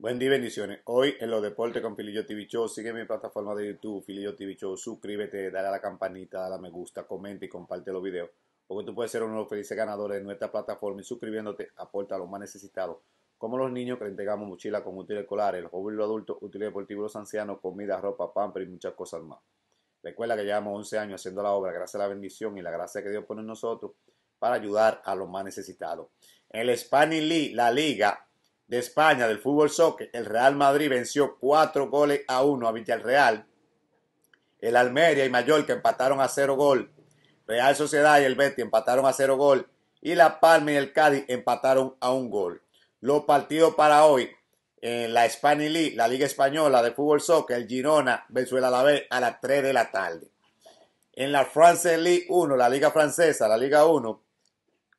Buen día bendiciones. Hoy en los deportes con Filillo TV Show. Sigue mi plataforma de YouTube, Filillo TV Show. Suscríbete, dale a la campanita, dale a me gusta, comenta y comparte los videos. Porque tú puedes ser uno de los felices ganadores de nuestra plataforma y suscribiéndote aporta a los más necesitados. Como los niños que le entregamos mochila con útiles escolares, el joven y los adultos, útiles deportivos los ancianos, comida, ropa, pamper y muchas cosas más. Recuerda que llevamos 11 años haciendo la obra gracias a la bendición y la gracia que Dios pone en nosotros para ayudar a los más necesitados. El Spanish League, la liga, de España del fútbol soccer, el Real Madrid venció cuatro goles a uno a Villarreal. El Almería y Mallorca empataron a cero gol. Real Sociedad y el Betis empataron a cero gol. Y La Palma y el Cádiz empataron a un gol. Los partidos para hoy en la Spanish League, la Liga Española de Fútbol Soccer, el Girona Venezuela la Alavés a las 3 de la tarde. En la France League 1, la Liga Francesa, la Liga 1,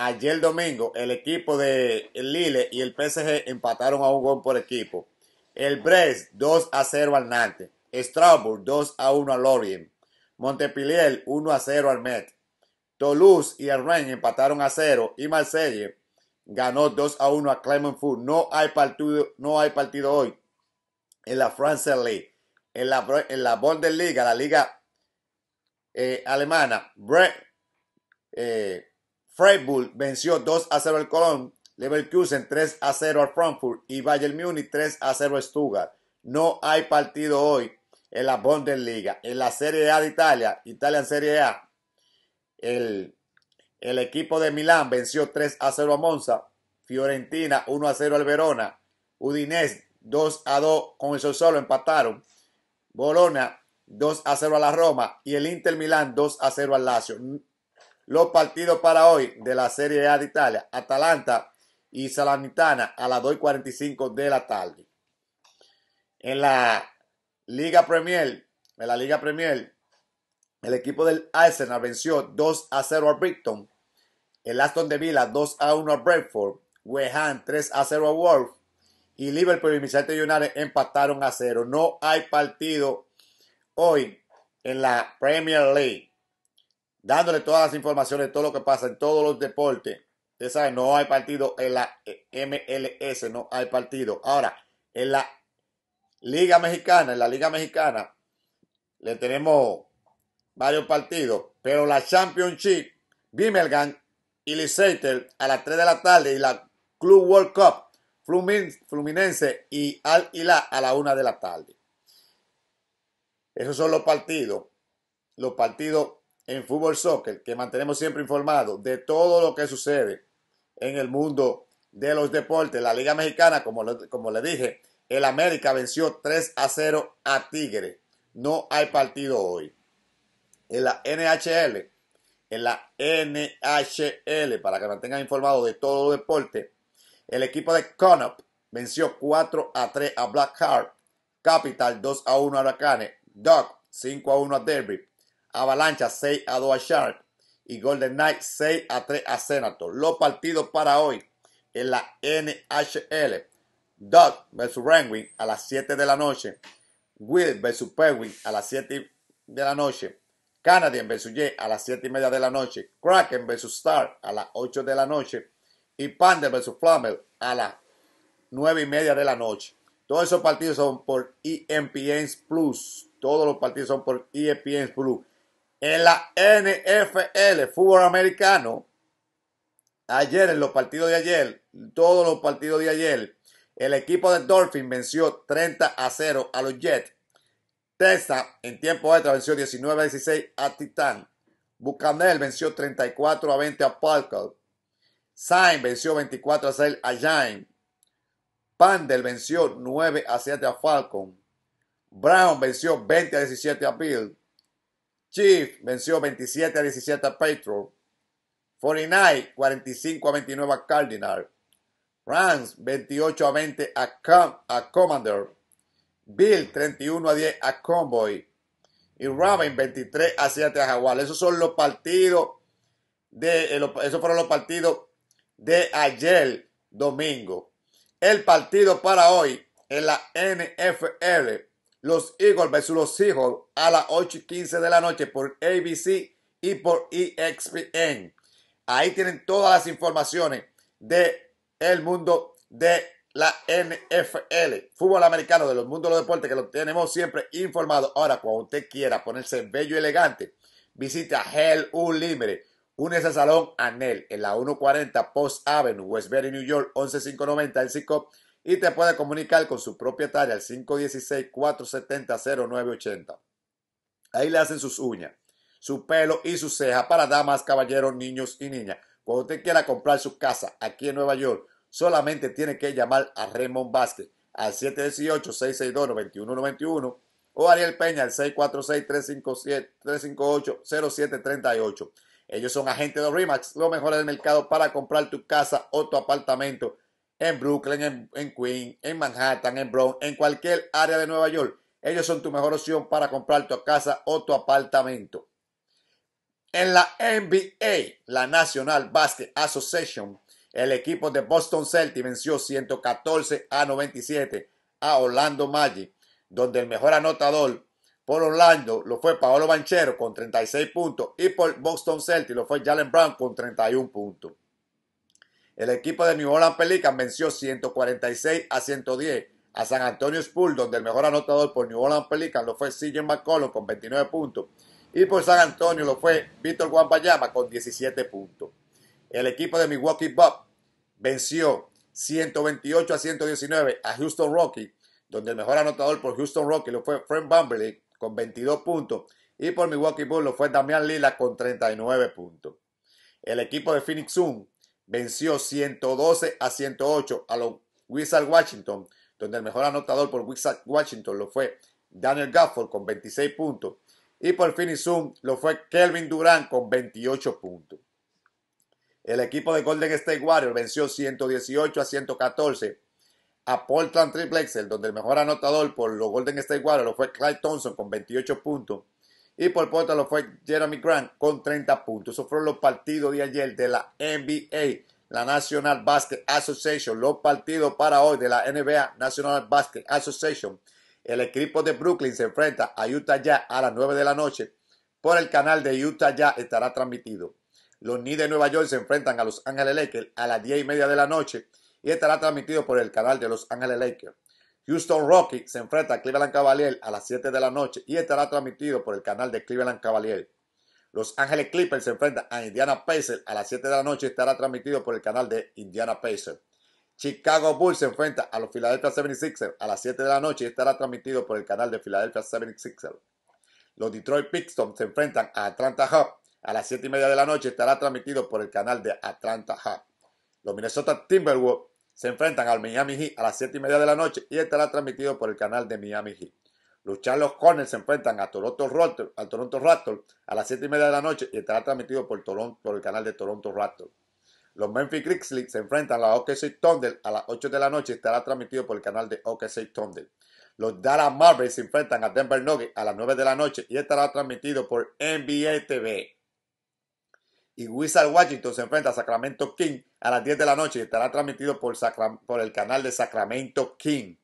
ayer domingo el equipo de Lille y el PSG empataron a un gol por equipo. El Brest 2 a 0 al Nantes. Strasbourg 2 a 1 al Lorient. Montpellier 1 a 0 al Met. Toulouse y el empataron a 0 y Marseille ganó 2 a 1 a Clement Food. No hay partido, no hay partido hoy en la France League. En la, en la Bundesliga, la liga eh, alemana, Bre eh, Freiburg venció 2 a 0 al Colón, Leverkusen 3 a 0 al Frankfurt y Bayern Múnich 3 a 0 a Stuttgart. No hay partido hoy en la Bundesliga. En la Serie A de Italia, Italia en Serie A, el, equipo de Milán venció 3 a 0 a Monza, Fiorentina 1 a 0 al Verona, Udinese 2 a 2 con el Solo empataron, Bologna 2 a 0 a la Roma y el Inter Milán 2 a 0 al Lazio los partidos para hoy de la Serie A de Italia. Atalanta y Salamitana a las 2.45 de la tarde. En la Liga Premier, en la Liga Premier, el equipo del Arsenal venció 2 a 0 a Brighton. El Aston de Villa 2 a 1 a Bradford. West 3 a 0 a Wolves. Y Liverpool y Manchester United empataron a 0. No hay partido hoy en la Premier League dándole todas las informaciones, todo lo que pasa en todos los deportes. Ustedes saben, no hay partido en la MLS, no hay partido. Ahora, en la Liga Mexicana, en la Liga Mexicana, le tenemos varios partidos, pero la Championship, Bimelgan y Leicester a las 3 de la tarde y la Club World Cup, Fluminense y Al Hilal a la 1 de la tarde. Esos son los partidos, los partidos en Fútbol Soccer, que mantenemos siempre informado de todo lo que sucede en el mundo de los deportes. La Liga Mexicana, como, como le dije, el América venció 3 a 0 a Tigre. No hay partido hoy. En la NHL, en la NHL, para que mantengan informado de todo el deporte, el equipo de Connop venció 4 a 3 a Blackheart, Capital 2 a 1 a Huracanes, Duck 5 a 1 a Derby, Avalancha 6 a 2 a Shark y Golden Knight 6 a 3 a Senator. Los partidos para hoy en la NHL. Doug vs. Renwin a las 7 de la noche. Will vs. Penguin a las 7 de la noche. Canadian vs. J a las 7 y media de la noche. Kraken vs. Star a las 8 de la noche. Y Pander vs. Flamel a las 9 y media de la noche. Todos esos partidos son por ESPN Plus. Todos los partidos son por ESPN Plus. En la NFL, fútbol americano, ayer, en los partidos de ayer, todos los partidos de ayer, el equipo de Dolphin venció 30 a 0 a los Jets. Texas en tiempo extra venció 19 a 16 a Titán. Bucanel venció 34 a 20 a Falcon. Sainz venció 24 a 6 a Jain. Pandel venció 9 a 7 a Falcon. Brown venció 20 a 17 a Bill. Chief venció 27 a 17 a Patriot. 49 45 a 29 a Cardinal. Rams 28 a 20 a, Commander. Bill 31 a 10 a Convoy. Y Raven 23 a 7 a Jaguar. Esos son los partidos de, eh, fueron los partidos de ayer domingo. El partido para hoy en la NFL los Eagles versus los Seahawks a las 8 y 15 de la noche por ABC y por EXPN. Ahí tienen todas las informaciones de el mundo de la NFL, fútbol americano de los mundos de los deportes que lo tenemos siempre informado. Ahora, cuando usted quiera ponerse bello y elegante, visita Hell Unlimited. Únese al Salón Anel en la 140 Post Avenue, Westbury, New York, 11590, el 5 y te puede comunicar con su propietaria al 516-470-0980. Ahí le hacen sus uñas, su pelo y su ceja para damas, caballeros, niños y niñas. Cuando usted quiera comprar su casa aquí en Nueva York, solamente tiene que llamar a Raymond Vázquez al 718-662-9191 o Ariel Peña al 646-358-0738. Ellos son agentes de RIMAX, los mejores del mercado para comprar tu casa o tu apartamento en Brooklyn, en, Queens, en Manhattan, en Bronx, en cualquier área de Nueva York. Ellos son tu mejor opción para comprar tu casa o tu apartamento. En la NBA, la National Basket Association, el equipo de Boston Celtics venció 114 a 97 a Orlando Magic, donde el mejor anotador por Orlando lo fue Paolo Banchero con 36 puntos y por Boston Celtics lo fue Jalen Brown con 31 puntos. El equipo de New Orleans Pelicans venció 146 a 110 a San Antonio Spurs, donde el mejor anotador por New Orleans Pelicans lo fue CJ McCollum con 29 puntos y por San Antonio lo fue Víctor Guampayama con 17 puntos. El equipo de Milwaukee Bucks venció 128 a 119 a Houston Rocky, donde el mejor anotador por Houston Rocky lo fue Frank VanVleet con 22 puntos y por Milwaukee Bull lo fue Damian Lila con 39 puntos. El equipo de Phoenix Suns venció 112 a 108 a los Wizards Washington, donde el mejor anotador por Wizards Washington lo fue Daniel Gafford con 26 puntos. Y por finish lo fue Kelvin Durant con 28 puntos. El equipo de Golden State Warriors venció 118 a 114 a Portland Triple Excel, donde el mejor anotador por los Golden State Warriors lo fue Clyde Thompson con 28 puntos y por puerta lo fue Jeremy Grant con 30 puntos. Esos fueron los partidos de ayer de la NBA, la National Basket Association. Los partidos para hoy de la NBA, National Basket Association. El equipo de Brooklyn se enfrenta a Utah ya a las 9 de la noche. Por el canal de Utah ya estará transmitido. Los Knicks de Nueva York se enfrentan a Los Ángeles Lakers a las 10 y media de la noche y estará transmitido por el canal de Los Ángeles Lakers. Houston Rocky se enfrenta a Cleveland Cavalier a las 7 de la noche y estará transmitido por el canal de Cleveland Cavalier. Los Ángeles Clippers se enfrentan a Indiana Pacers a las 7 de la noche y estará transmitido por el canal de Indiana Pacers. Chicago Bulls se enfrenta a los Philadelphia 76ers a las 7 de la noche y estará transmitido por el canal de Philadelphia 76ers. Los Detroit Pistons se enfrentan a Atlanta Hub a las 7 y media de la noche y estará transmitido por el canal de Atlanta Hub. Los Minnesota Timberwolves se enfrentan al Miami Heat a las 7 y media de la noche y estará transmitido por el canal de Miami Heat. Los Charles Hornets se enfrentan a Toronto Raptors, al Toronto Raptors a las 7 y media de la noche y estará transmitido por, por el canal de Toronto Raptors. Los Memphis Grizzlies se enfrentan a la OKC Thunder a las 8 de la noche y estará transmitido por el canal de OKC Thunder. Los Dallas Mavericks se enfrentan a Denver Nuggets a las 9 de la noche y estará transmitido por NBA TV y Wizard Washington se enfrenta a Sacramento King a las 10 de la noche y estará transmitido por, el canal de Sacramento King.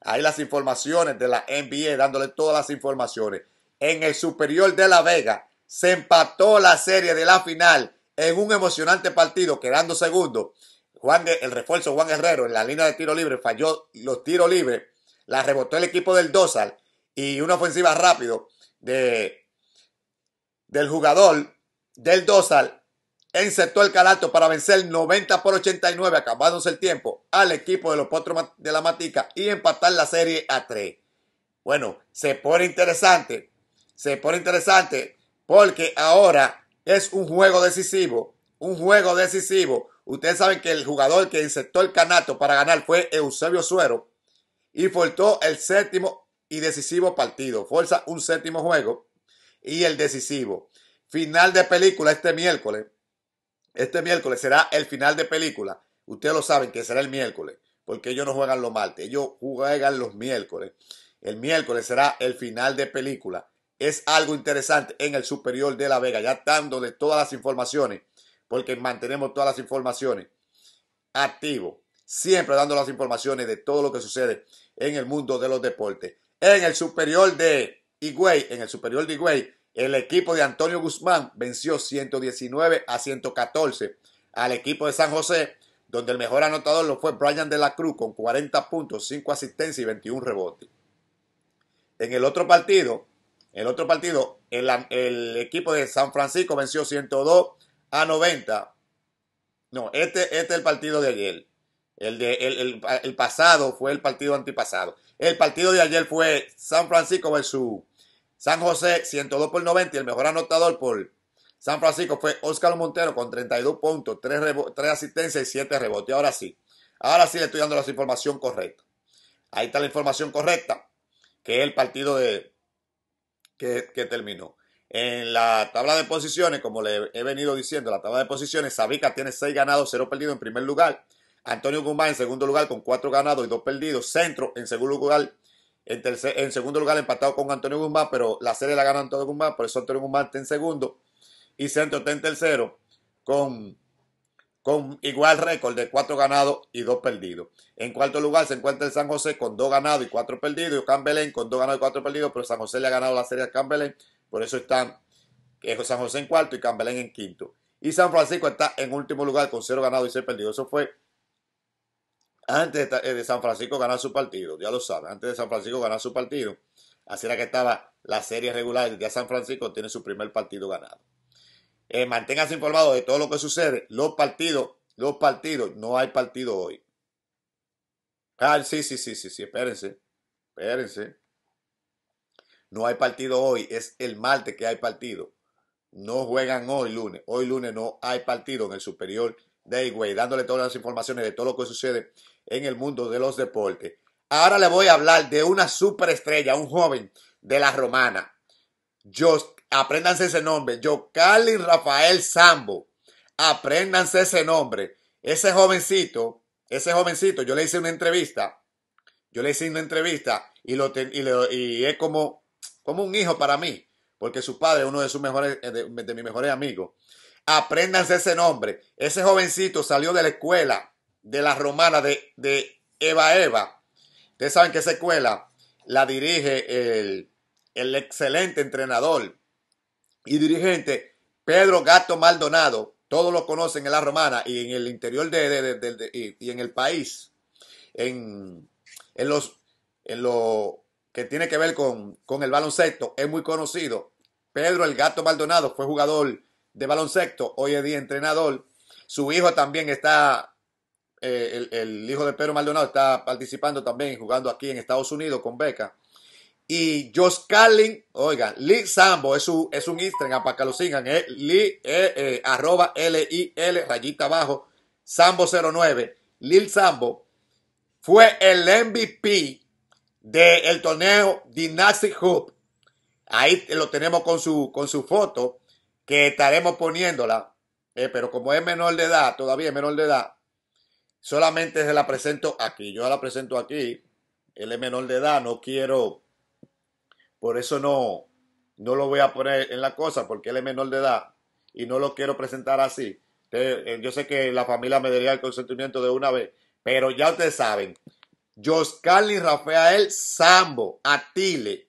Ahí las informaciones de la NBA, dándole todas las informaciones. En el superior de La Vega se empató la serie de la final en un emocionante partido, quedando segundo. Juan, el refuerzo Juan Herrero en la línea de tiro libre falló los tiros libres, la rebotó el equipo del Dosal y una ofensiva rápido de, del jugador del dosal en el canato para vencer 90 por 89, acabándose el tiempo, al equipo de los Potros de la Matica y empatar la serie a 3. Bueno, se pone interesante, se pone interesante porque ahora es un juego decisivo, un juego decisivo. Ustedes saben que el jugador que insertó el canato para ganar fue Eusebio Suero y faltó el séptimo y decisivo partido. Fuerza un séptimo juego y el decisivo final de película este miércoles. Este miércoles será el final de película. Ustedes lo saben que será el miércoles, porque ellos no juegan los martes, ellos juegan los miércoles. El miércoles será el final de película. Es algo interesante en el Superior de La Vega, ya dándole todas las informaciones, porque mantenemos todas las informaciones activo, siempre dando las informaciones de todo lo que sucede en el mundo de los deportes. En el Superior de Higüey, en el Superior de Higüey, el equipo de Antonio Guzmán venció 119 a 114 al equipo de San José, donde el mejor anotador lo fue Brian de la Cruz con 40 puntos, 5 asistencias y 21 rebotes. En el otro partido, el otro partido, el, equipo de San Francisco venció 102 a 90. No, este, este, es el partido de ayer. El, de, el pasado fue el partido antipasado. El partido de ayer fue San Francisco versus San José 102 por 90 y el mejor anotador por San Francisco fue Óscar Montero con 32 puntos, 3, asistencias y 7 rebotes. Ahora sí, ahora sí le estoy dando la información correcta. Ahí está la información correcta, que es el partido de, que, terminó. En la tabla de posiciones, como le he venido diciendo, la tabla de posiciones, Sabica tiene 6 ganados, 0 perdidos en primer lugar. Antonio Guzmán en segundo lugar con 4 ganados y 2 perdidos. Centro en segundo lugar en, segundo lugar, empatado con Antonio Guzmán, pero la serie la gana Antonio Guzmán, por eso Antonio Guzmán está en segundo. Y Centro está en tercero, con, con igual récord de cuatro ganados y dos perdidos. En cuarto lugar se encuentra el San José con dos ganados y cuatro perdidos. Y Belén con dos ganados y cuatro perdidos, pero San José le ha ganado la serie a Cambelén. Por eso están eh, San José en cuarto y Cambelén en quinto. Y San Francisco está en último lugar con cero ganados y seis perdidos. Eso fue antes eh, de San Francisco ganar su partido, ya lo saben, antes de San Francisco ganar su partido, así era que estaba la serie regular, ya San Francisco tiene su primer partido ganado. Eh, manténganse informados de todo lo que sucede, los partidos, los partidos, no hay partido hoy. Ah, sí, sí, sí, sí, sí, espérense, espérense. No hay partido hoy, es el martes que hay partido. No juegan hoy lunes, hoy lunes no hay partido en el superior de Higüey, dándole todas las informaciones de todo lo que sucede en el mundo de los deportes. Ahora le voy a hablar de una superestrella, un joven de la romana. Yo, apréndanse ese nombre, Yo, Carly Rafael Sambo. Apréndanse ese nombre. Ese jovencito, ese jovencito, yo le hice una entrevista. Yo le hice una entrevista y, lo y, es como, como un hijo para mí, porque su padre es uno de, sus mejores, eh, de mis mejores amigos. Apréndanse ese nombre. Ese jovencito salió de la escuela de la romana de, Eva Eva. Ustedes saben que secuela. la dirige el, el excelente entrenador y dirigente Pedro Gato Maldonado. Todos lo conocen en la romana y en el interior de, y, en el país. En, en, los, en lo que tiene que ver con, con el baloncesto es muy conocido. Pedro el Gato Maldonado fue jugador de baloncesto, hoy en día entrenador. Su hijo también está eh, el, hijo de Pedro Maldonado está participando también jugando aquí en Estados Unidos con beca. Y Josh Carlin, oiga, Lil Sambo es, es un Instagram para que lo sigan, eh, eh, arroba L-I-L, rayita abajo, Sambo09. Lil Sambo fue el MVP del torneo Dynasty Hoop. Ahí lo tenemos con su, con su foto, que estaremos poniéndola. pero como es menor de edad, todavía es menor de edad, Solamente se la presento aquí. Yo la presento aquí. Él es menor de edad, no quiero. Por eso no, no lo voy a poner en la cosa, porque él es menor de edad y no lo quiero presentar así. Eh, yo sé que la familia me daría el consentimiento de una vez, pero ya ustedes saben. y Rafael Sambo Atile,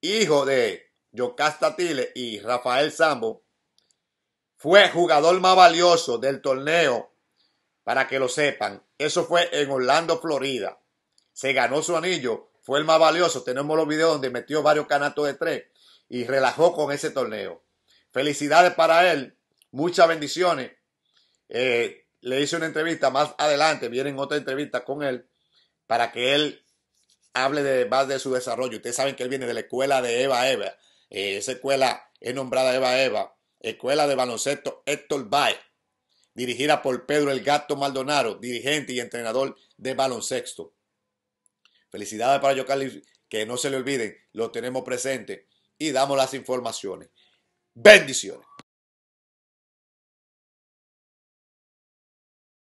hijo de Yocasta Atile y Rafael Sambo, fue jugador más valioso del torneo para que lo sepan. Eso fue en Orlando, Florida. Se ganó su anillo, fue el más valioso. Tenemos los videos donde metió varios canatos de tres y relajó con ese torneo. Felicidades para él, muchas bendiciones. Eh, le hice una entrevista más adelante, vienen otra entrevista con él para que él hable de, más de su desarrollo. Ustedes saben que él viene de la escuela de Eva Eva. Eh, esa escuela es nombrada Eva Eva, escuela de baloncesto Héctor Baez dirigida por Pedro El Gato Maldonado, dirigente y entrenador de baloncesto. Felicidades para Yocali. que no se le olviden, lo tenemos presente y damos las informaciones. Bendiciones.